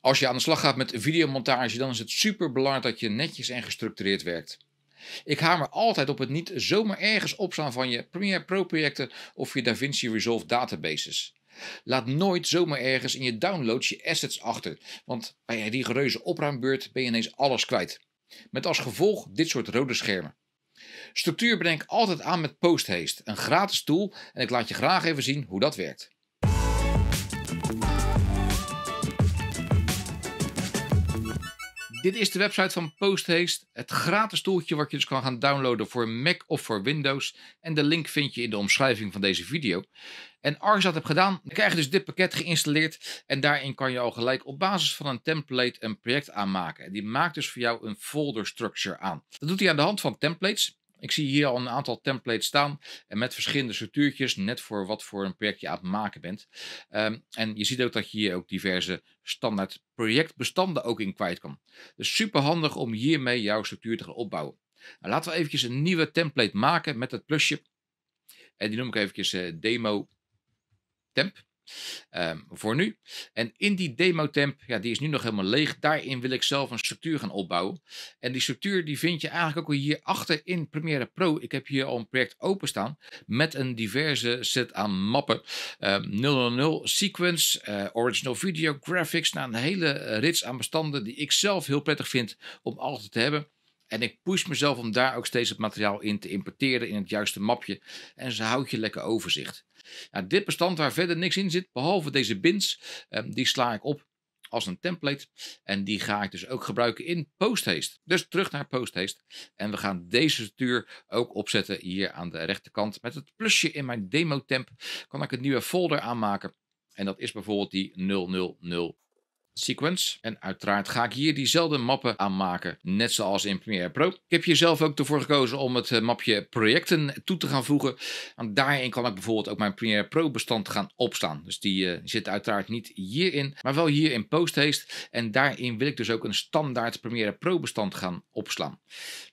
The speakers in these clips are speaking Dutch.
Als je aan de slag gaat met videomontage, dan is het super belangrijk dat je netjes en gestructureerd werkt. Ik hamer altijd op het niet zomaar ergens opslaan van je Premiere Pro projecten of je DaVinci Resolve databases. Laat nooit zomaar ergens in je downloads je assets achter, want bij die reuze opruimbeurt ben je ineens alles kwijt. Met als gevolg dit soort rode schermen. Structuur bedenk altijd aan met Posthaste, een gratis tool en ik laat je graag even zien hoe dat werkt. Dit is de website van Posthaste, het gratis toeltje wat je dus kan gaan downloaden voor Mac of voor Windows. En de link vind je in de omschrijving van deze video. En als je dat hebt gedaan, dan krijg je dus dit pakket geïnstalleerd. En daarin kan je al gelijk op basis van een template een project aanmaken. En die maakt dus voor jou een folder structure aan. Dat doet hij aan de hand van templates. Ik zie hier al een aantal templates staan en eh, met verschillende structuurtjes, net voor wat voor een project je aan het maken bent. Ehm, en je ziet ook dat je hier ook diverse standaard projectbestanden ook in kwijt kan. Dus super handig om hiermee jouw structuur te gaan opbouwen. Nou, laten we eventjes een nieuwe template maken met het plusje. En die noem ik eventjes eh, demo temp. Ehm, voor nu. En in die demotemp, ja, die is nu nog helemaal leeg. Daarin wil ik zelf een structuur gaan opbouwen. En die structuur die vind je eigenlijk ook hier achter in Premiere Pro. Ik heb hier al een project openstaan met een diverse set aan mappen. Um, ehm, 000 sequence, eh, original video graphics. Nou, een hele eh, rits aan bestanden die ik zelf heel prettig vind om altijd te hebben. En ik push mezelf om daar ook steeds het materiaal in te importeren in het juiste mapje. En ze houdt je lekker overzicht. Nou, dit bestand waar verder niks in zit, behalve deze bins, ehm, die sla ik op als een template. En die ga ik dus ook gebruiken in Posthaste. Dus terug naar Posthaste. En we gaan deze structuur ook opzetten hier aan de rechterkant. Met het plusje in mijn demo temp kan ik een nieuwe folder aanmaken. En dat is bijvoorbeeld die 000 sequence. En uiteraard ga ik hier diezelfde mappen aanmaken net zoals in Premiere Pro. Ik heb hier zelf ook ervoor gekozen om het eh, mapje projecten toe te gaan voegen. En daarin kan ik bijvoorbeeld ook mijn Premiere Pro bestand gaan opslaan. Dus eh, die zit uiteraard niet hierin, maar wel hier in Posthaste. En daarin wil ik dus ook een standaard Premiere Pro bestand gaan opslaan.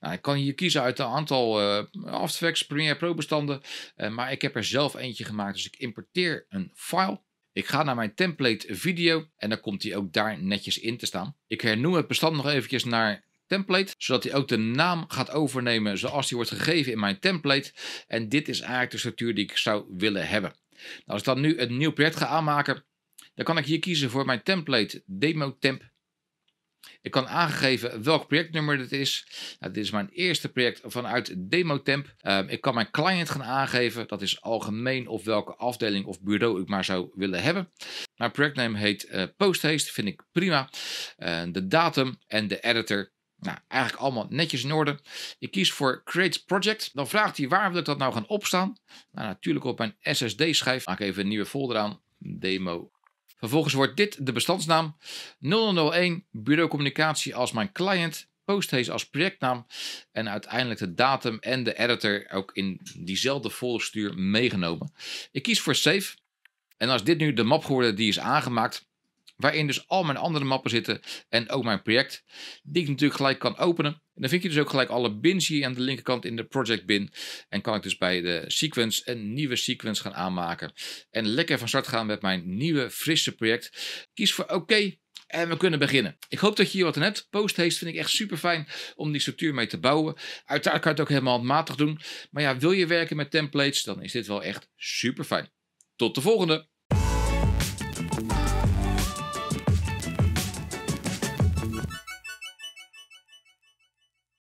Nou, ik kan hier kiezen uit een aantal uh, After Effects Premiere Pro bestanden, maar ik heb er zelf eentje gemaakt. Dus ik importeer een file. Ik ga naar mijn template video en dan komt hij ook daar netjes in te staan. Ik hernoem het bestand nog eventjes naar template, zodat hij ook de naam gaat overnemen zoals die wordt gegeven in mijn template. En dit is eigenlijk de structuur die ik zou willen hebben. Nou, als ik dan nu een nieuw project ga aanmaken, dan kan ik hier kiezen voor mijn template demo temp. Ik kan aangegeven welk projectnummer dit is. Nou, dit is mijn eerste project vanuit Demotemp. Ehm, ik kan mijn client gaan aangeven. Dat is algemeen of welke afdeling of bureau ik maar zou willen hebben. Mijn projectname heet uh, Posthaste, vind ik prima. Ehm, de datum en de editor nou, eigenlijk allemaal netjes in orde. Ik kies voor Create Project. Dan vraagt hij waar wil ik dat nou gaan opstaan. Nou, natuurlijk op mijn SSD-schijf. Maak even een nieuwe folder aan. Demo Vervolgens wordt dit de bestandsnaam 0001 bureau communicatie als mijn client, posthaze als projectnaam en uiteindelijk de datum en de editor ook in diezelfde volgstuur meegenomen. Ik kies voor save en als dit nu de map geworden die is aangemaakt, waarin dus al mijn andere mappen zitten en ook mijn project, die ik natuurlijk gelijk kan openen en dan vind je dus ook gelijk alle bins hier aan de linkerkant in de project bin. En kan ik dus bij de sequence een nieuwe sequence gaan aanmaken. En lekker van start gaan met mijn nieuwe frisse project. Kies voor oké. en we kunnen beginnen. Ik hoop dat je hier wat aan hebt. Posthaste vind ik echt super fijn om die structuur mee te bouwen. Uiteraard kan je het ook helemaal handmatig doen. Maar ja, wil je werken met templates, dan is dit wel echt super fijn. Tot de volgende!